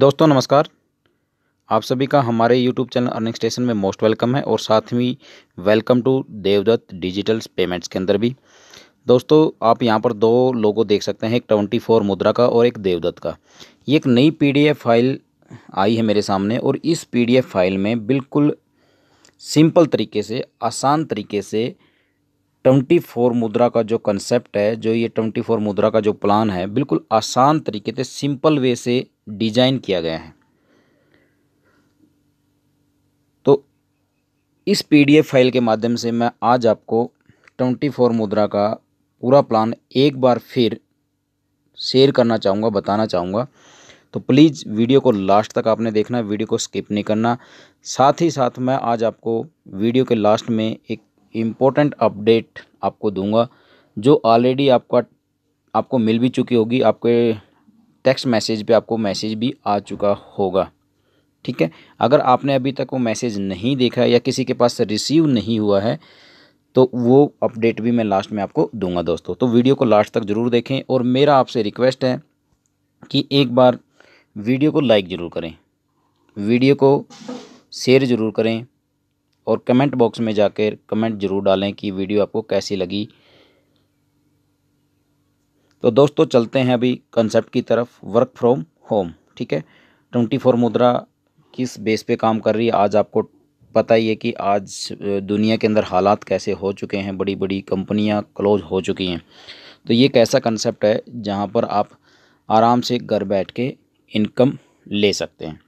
दोस्तों नमस्कार आप सभी का हमारे यूट्यूब चैनल अर्निंग स्टेशन में मोस्ट वेलकम है और साथ ही welcome to Devdutt digital payments के अंदर भी दोस्तों आप यहाँ पर दो लोगों देख सकते हैं एक ट्वेंटी फोर मुद्रा का और एक देवदत्त का ये एक नई पीडीएफ फाइल आई है मेरे सामने और इस पीडीएफ फाइल में बिल्कुल सिंपल तरीके से आसान तरीके से ट्वेंटी फोर मुद्रा का जो कंसेप्ट है जो ये ट्वेंटी फोर मुद्रा का जो प्लान है बिल्कुल आसान तरीके से सिंपल वे से डिजाइन किया गया है तो इस पीडीएफ फाइल के माध्यम से मैं आज आपको ट्वेंटी फोर मुद्रा का पूरा प्लान एक बार फिर शेयर करना चाहूँगा बताना चाहूँगा तो प्लीज़ वीडियो को लास्ट तक आपने देखना वीडियो को स्किप नहीं करना साथ ही साथ मैं आज आपको वीडियो के लास्ट में एक इम्पोर्टेंट अपडेट आपको दूंगा जो ऑलरेडी आपका आपको मिल भी चुकी होगी आपके टेक्स्ट मैसेज पे आपको मैसेज भी आ चुका होगा ठीक है अगर आपने अभी तक वो मैसेज नहीं देखा या किसी के पास रिसीव नहीं हुआ है तो वो अपडेट भी मैं लास्ट में आपको दूंगा दोस्तों तो वीडियो को लास्ट तक ज़रूर देखें और मेरा आपसे रिक्वेस्ट है कि एक बार वीडियो को लाइक ज़रूर करें वीडियो को शेयर ज़रूर करें और कमेंट बॉक्स में जाकर कमेंट ज़रूर डालें कि वीडियो आपको कैसी लगी तो दोस्तों चलते हैं अभी कंसेप्ट की तरफ वर्क फ्रॉम होम ठीक है ट्वेंटी फोर मुद्रा किस बेस पे काम कर रही है आज आपको पता ही है कि आज दुनिया के अंदर हालात कैसे हो चुके हैं बड़ी बड़ी कंपनियां क्लोज हो चुकी हैं तो ये कैसा ऐसा कंसेप्ट है जहाँ पर आप आराम से घर बैठ के इनकम ले सकते हैं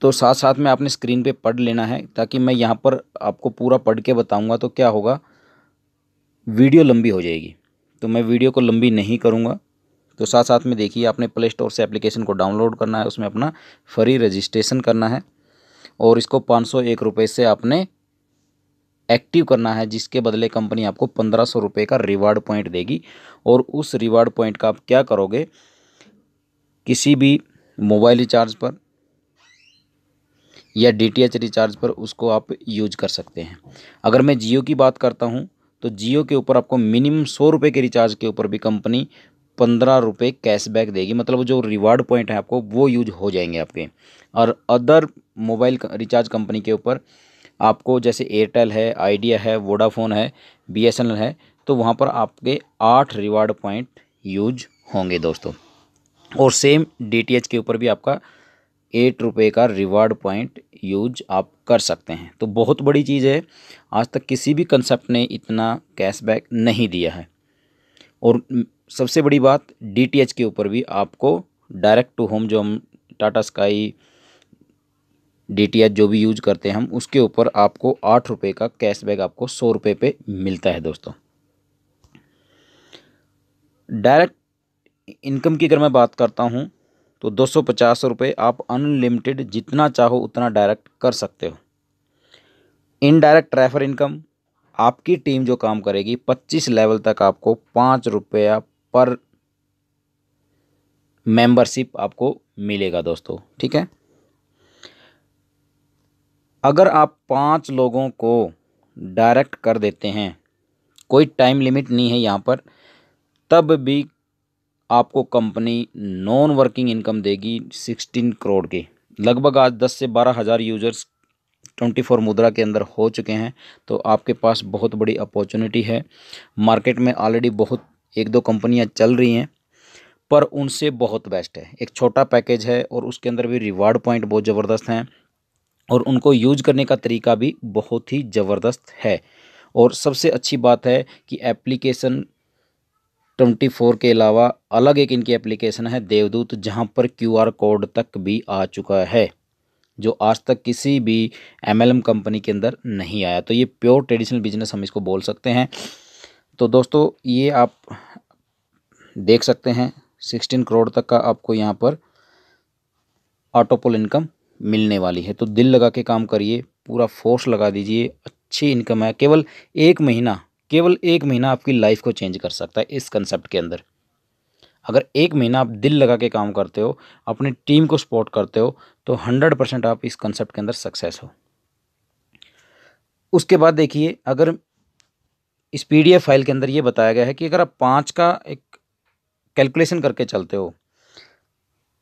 तो साथ साथ में आपने स्क्रीन पे पढ़ लेना है ताकि मैं यहाँ पर आपको पूरा पढ़ के बताऊँगा तो क्या होगा वीडियो लंबी हो जाएगी तो मैं वीडियो को लंबी नहीं करूँगा तो साथ साथ में देखिए आपने प्ले स्टोर से एप्लीकेशन को डाउनलोड करना है उसमें अपना फ्री रजिस्ट्रेशन करना है और इसको पाँच सौ एक रुपये से आपने एक्टिव करना है जिसके बदले कंपनी आपको पंद्रह सौ रुपये का रिवार्ड पॉइंट देगी और उस रिवार्ड पॉइंट का आप क्या करोगे किसी भी मोबाइल रिचार्ज पर या डी रिचार्ज पर उसको आप यूज कर सकते हैं अगर मैं जियो की बात करता हूँ तो जियो के ऊपर आपको मिनिमम सौ रुपये के रिचार्ज के ऊपर भी कंपनी पंद्रह रुपये कैशबैक देगी मतलब जो रिवार्ड पॉइंट है आपको वो यूज हो जाएंगे आपके और अदर मोबाइल रिचार्ज कंपनी के ऊपर आपको जैसे एयरटेल है आइडिया है वोडाफोन है बी है तो वहाँ पर आपके आठ रिवार्ड पॉइंट यूज होंगे दोस्तों और सेम डी के ऊपर भी आपका एट रुपये का रिवार्ड पॉइंट यूज आप कर सकते हैं तो बहुत बड़ी चीज़ है आज तक किसी भी कंसेप्ट ने इतना कैशबैक नहीं दिया है और सबसे बड़ी बात डीटीएच के ऊपर भी आपको डायरेक्ट टू होम जो हम टाटा स्काई डी जो भी यूज करते हैं हम उसके ऊपर आपको आठ रुपये का कैशबैक आपको सौ रुपये पे मिलता है दोस्तों डायरेक्ट इनकम की अगर मैं बात करता हूँ तो दो सौ पचास रुपये आप अनलिमिटेड जितना चाहो उतना डायरेक्ट कर सकते हो इनडायरेक्ट ट्रैफर इनकम आपकी टीम जो काम करेगी पच्चीस लेवल तक आपको पाँच रुपया पर मेंबरशिप आपको मिलेगा दोस्तों ठीक है अगर आप पाँच लोगों को डायरेक्ट कर देते हैं कोई टाइम लिमिट नहीं है यहाँ पर तब भी आपको कंपनी नॉन वर्किंग इनकम देगी सिक्सटीन करोड़ की लगभग आज दस से बारह हज़ार यूजर्स ट्वेंटी फोर मुद्रा के अंदर हो चुके हैं तो आपके पास बहुत बड़ी अपॉर्चुनिटी है मार्केट में ऑलरेडी बहुत एक दो कंपनियां चल रही हैं पर उनसे बहुत बेस्ट है एक छोटा पैकेज है और उसके अंदर भी रिवार्ड पॉइंट बहुत ज़बरदस्त हैं और उनको यूज करने का तरीका भी बहुत ही ज़बरदस्त है और सबसे अच्छी बात है कि एप्लीकेशन ट्वेंटी फोर के अलावा अलग एक इनकी एप्लीकेशन है देवदूत जहाँ पर क्यू आर कोड तक भी आ चुका है जो आज तक किसी भी एम कंपनी के अंदर नहीं आया तो ये प्योर ट्रेडिशनल बिजनेस हम इसको बोल सकते हैं तो दोस्तों ये आप देख सकते हैं सिक्सटीन करोड़ तक का आपको यहाँ पर ऑटोपोल इनकम मिलने वाली है तो दिल लगा के काम करिए पूरा फोर्स लगा दीजिए अच्छी इनकम है केवल एक महीना केवल एक महीना आपकी लाइफ को चेंज कर सकता है इस कंसेप्ट के अंदर अगर एक महीना आप दिल लगा के काम करते हो अपनी टीम को सपोर्ट करते हो तो हंड्रेड परसेंट आप इस कंसेप्ट के अंदर सक्सेस हो उसके बाद देखिए अगर इस पी फाइल के अंदर ये बताया गया है कि अगर आप पाँच का एक कैलकुलेशन करके चलते हो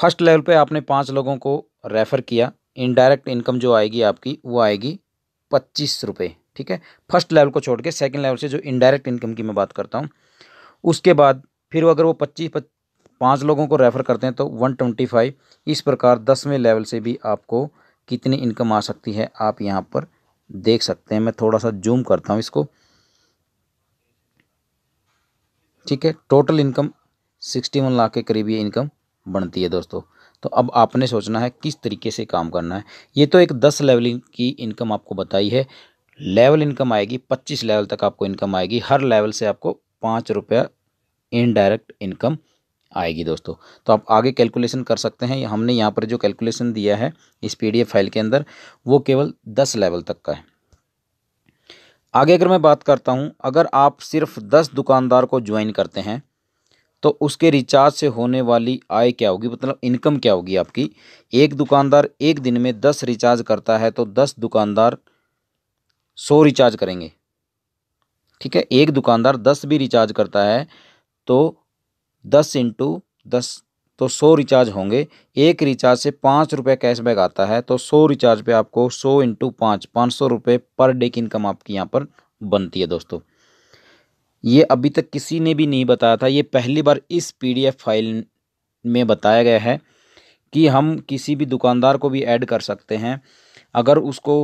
फर्स्ट लेवल पे आपने पाँच लोगों को रेफ़र किया इनडायरेक्ट इनकम जो आएगी आपकी वो आएगी पच्चीस रुपये ठीक है फर्स्ट लेवल को छोड़ के सेकेंड लेवल से जो इनडायरेक्ट इनकम की मैं बात करता हूँ उसके बाद फिर अगर वो पच्चीस पाँच लोगों को रेफ़र करते हैं तो वन ट्वेंटी फाइव इस प्रकार दसवें लेवल से भी आपको कितनी इनकम आ सकती है आप यहाँ पर देख सकते हैं मैं थोड़ा सा जूम करता हूँ इसको ठीक है total income sixty one lakh के करीब ये इनकम बनती है दोस्तों तो अब आपने सोचना है किस तरीके से काम करना है ये तो एक दस लेवल की इनकम आपको बताई है लेवल इनकम आएगी पच्चीस लेवल तक आपको इनकम आएगी हर लेवल से आपको पाँच रुपया इनडायरेक्ट इनकम आएगी दोस्तों तो आप आगे कैलकुलेशन कर सकते हैं हमने यहाँ पर जो कैलकुलेशन दिया है इस पी फाइल के अंदर वो केवल दस लेवल तक का है आगे अगर मैं बात करता हूँ अगर आप सिर्फ दस दुकानदार को ज्वाइन करते हैं तो उसके रिचार्ज से होने वाली आय क्या होगी मतलब इनकम क्या होगी आपकी एक दुकानदार एक दिन में दस रिचार्ज करता है तो दस दुकानदार सौ रिचार्ज करेंगे ठीक है एक दुकानदार दस भी रिचार्ज करता है तो दस इंटू दस तो सौ रिचार्ज होंगे एक रिचार्ज से पाँच रुपये कैशबैक आता है तो सौ रिचार्ज पे आपको सौ इंटू पाँच पाँच सौ रुपये पर डे की इनकम आपकी यहाँ पर बनती है दोस्तों ये अभी तक किसी ने भी नहीं बताया था ये पहली बार इस पी फाइल में बताया गया है कि हम किसी भी दुकानदार को भी ऐड कर सकते हैं अगर उसको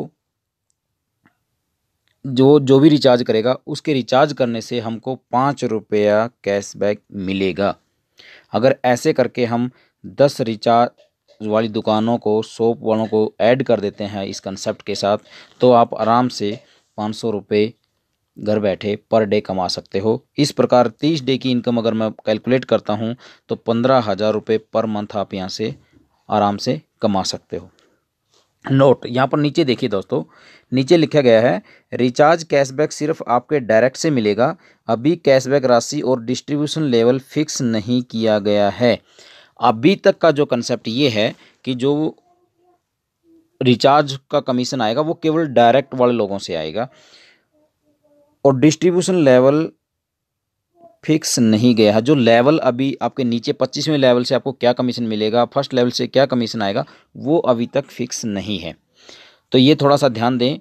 जो जो भी रिचार्ज करेगा उसके रिचार्ज करने से हमको पाँच रुपया कैशबैक मिलेगा अगर ऐसे करके हम दस रिचार्ज वाली दुकानों को शॉप वालों को ऐड कर देते हैं इस कंसेप्ट के साथ तो आप आराम से पाँच सौ रुपये घर बैठे पर डे कमा सकते हो इस प्रकार तीस डे की इनकम अगर मैं कैलकुलेट करता हूँ तो पंद्रह हज़ार रुपये पर मंथ आप यहाँ से आराम से कमा सकते हो नोट यहाँ पर नीचे देखिए दोस्तों नीचे लिखा गया है रिचार्ज कैशबैक सिर्फ आपके डायरेक्ट से मिलेगा अभी कैशबैक राशि और डिस्ट्रीब्यूशन लेवल फिक्स नहीं किया गया है अभी तक का जो कंसेप्ट ये है कि जो रिचार्ज का कमीशन आएगा वो केवल डायरेक्ट वाले लोगों से आएगा और डिस्ट्रीब्यूशन लेवल फिक्स नहीं गया है जो लेवल अभी आपके नीचे पच्चीसवें लेवल से आपको क्या कमीशन मिलेगा फर्स्ट लेवल से क्या कमीशन आएगा वो अभी तक फिक्स नहीं है तो ये थोड़ा सा ध्यान दें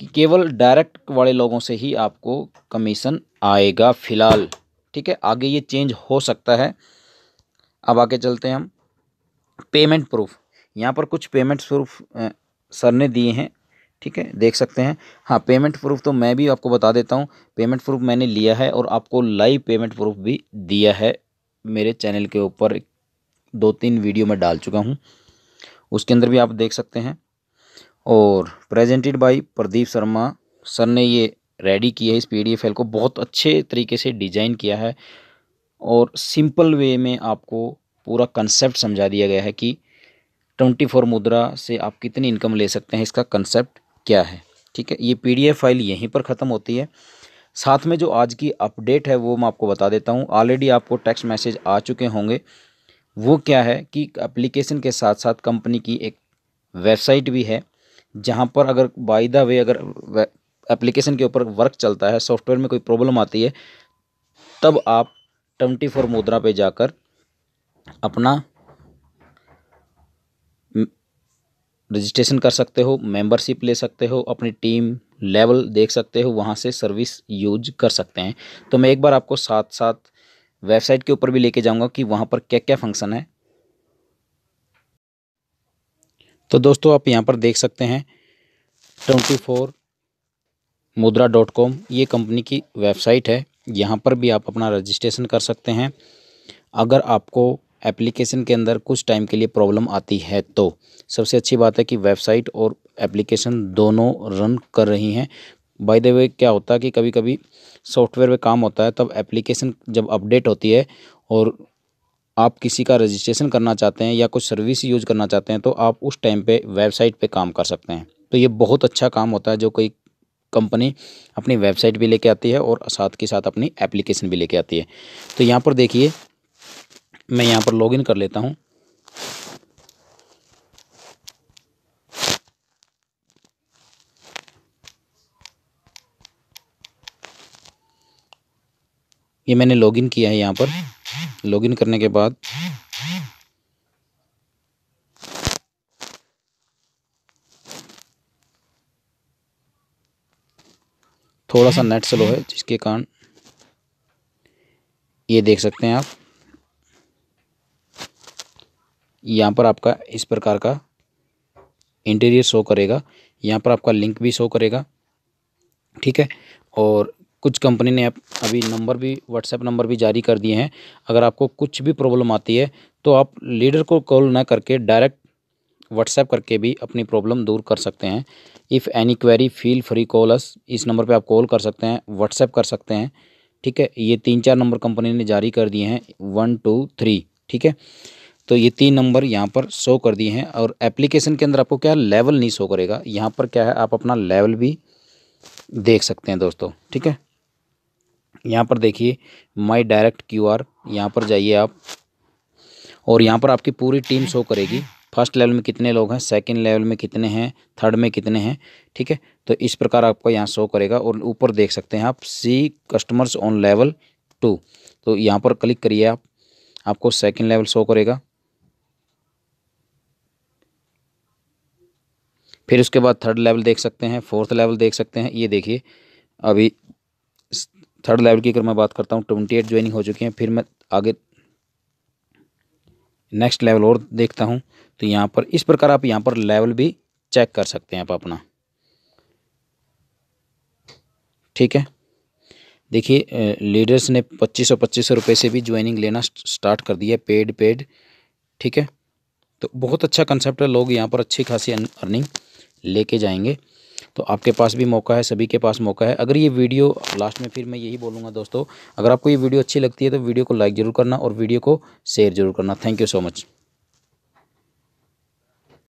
कि केवल डायरेक्ट वाले लोगों से ही आपको कमीशन आएगा फिलहाल ठीक है आगे ये चेंज हो सकता है अब आगे चलते हैं हम पेमेंट प्रूफ यहाँ पर कुछ पेमेंट प्रूफ सर ने दिए हैं ठीक है देख सकते हैं हाँ पेमेंट प्रूफ तो मैं भी आपको बता देता हूँ पेमेंट प्रूफ मैंने लिया है और आपको लाइव पेमेंट प्रूफ भी दिया है मेरे चैनल के ऊपर दो तीन वीडियो में डाल चुका हूँ उसके अंदर भी आप देख सकते हैं और presented by Pradeep Sharma sir ने ये रेडी किया है इस पी फाइल को बहुत अच्छे तरीके से डिज़ाइन किया है और सिंपल वे में आपको पूरा कंसेप्ट समझा दिया गया है कि ट्वेंटी फोर मुद्रा से आप कितनी इनकम ले सकते हैं इसका कंसेप्ट क्या है ठीक है ये पीडीएफ फाइल यहीं पर ख़त्म होती है साथ में जो आज की अपडेट है वो मैं आपको बता देता हूँ ऑलरेडी आपको टेक्स्ट मैसेज आ चुके होंगे वो क्या है कि एप्लीकेशन के साथ साथ कंपनी की एक वेबसाइट भी है जहाँ पर अगर बाई द वे अगर एप्लीकेशन के ऊपर वर्क चलता है सॉफ्टवेयर में कोई प्रॉब्लम आती है तब आप ट्वेंटी फोर मुद्रा पे जाकर अपना रजिस्ट्रेशन कर सकते हो मेंबरशिप ले सकते हो अपनी टीम लेवल देख सकते हो वहाँ से सर्विस यूज कर सकते हैं तो मैं एक बार आपको साथ साथ वेबसाइट के ऊपर भी लेके जाऊँगा कि वहाँ पर क्या क्या फंक्शन है तो दोस्तों आप यहाँ पर देख सकते हैं twenty four Mudra dot com ये कंपनी की वेबसाइट है यहाँ पर भी आप अपना रजिस्ट्रेशन कर सकते हैं अगर आपको एप्लीकेशन के अंदर कुछ टाइम के लिए प्रॉब्लम आती है तो सबसे अच्छी बात है कि वेबसाइट और एप्लीकेशन दोनों रन कर रही हैं बाय द वे क्या होता है कि कभी कभी सॉफ्टवेयर में काम होता है तब एप्लीकेशन जब अपडेट होती है और आप किसी का रजिस्ट्रेशन करना चाहते हैं या कुछ सर्विस यूज करना चाहते हैं तो आप उस टाइम पे वेबसाइट पे काम कर सकते हैं तो ये बहुत अच्छा काम होता है जो कोई कंपनी अपनी वेबसाइट भी लेके आती है और साथ के साथ अपनी एप्लीकेशन भी लेके आती है तो यहाँ पर देखिए मैं यहाँ पर लॉगिन कर लेता हूँ ये मैंने लॉगिन किया है यहाँ पर लॉगिन करने के बाद थोड़ा सा नेट स्लो है जिसके कारण ये देख सकते हैं आप यहाँ पर आपका इस प्रकार का इंटीरियर शो करेगा यहाँ पर आपका लिंक भी शो करेगा ठीक है और कुछ कंपनी ने आप अभी नंबर भी व्हाट्सएप नंबर भी जारी कर दिए हैं अगर आपको कुछ भी प्रॉब्लम आती है तो आप लीडर को कॉल ना करके डायरेक्ट व्हाट्सएप करके भी अपनी प्रॉब्लम दूर कर सकते हैं if any query feel free call us इस नंबर पे आप कॉल कर सकते हैं व्हाट्सएप कर सकते हैं ठीक है ये तीन चार नंबर कंपनी ने जारी कर दिए हैं वन टू थ्री ठीक है तो ये तीन नंबर यहाँ पर शो कर दिए हैं और एप्लीकेशन के अंदर आपको क्या लेवल नहीं शो करेगा यहाँ पर क्या है आप अपना लेवल भी देख सकते हैं दोस्तों ठीक है यहाँ पर देखिए माई डायरेक्ट क्यू आर यहाँ पर जाइए आप और यहाँ पर आपकी पूरी टीम शो करेगी फर्स्ट लेवल में कितने लोग हैं सेकंड लेवल में कितने हैं थर्ड में कितने हैं ठीक है तो इस प्रकार आपको यहाँ शो करेगा और ऊपर देख सकते हैं आप see customers on level two तो यहाँ पर क्लिक करिए आप आपको सेकंड लेवल शो करेगा फिर उसके बाद थर्ड लेवल देख सकते हैं फोर्थ लेवल देख सकते हैं ये देखिए अभी थर्ड लेवल की अगर मैं बात करता हूँ ट्वेंटी एट ज्वाइनिंग हो चुकी हैं फिर मैं आगे नेक्स्ट लेवल और देखता हूँ तो यहाँ पर इस प्रकार आप यहाँ पर लेवल भी चेक कर सकते हैं आप अपना ठीक है देखिए लीडर्स ने पच्चीस सौ पच्चीस सौ रुपये से भी ज्वाइनिंग लेना स्टार्ट कर दिया पेड पेड ठीक है तो बहुत अच्छा कंसेप्ट है लोग यहाँ पर अच्छी खासी अर्निंग लेके जाएंगे तो आपके पास भी मौका है सभी के पास मौका है अगर ये वीडियो लास्ट में फिर मैं यही बोलूँगा दोस्तों अगर आपको ये वीडियो अच्छी लगती है तो वीडियो को लाइक ज़रूर करना और वीडियो को शेयर ज़रूर करना थैंक यू सो मच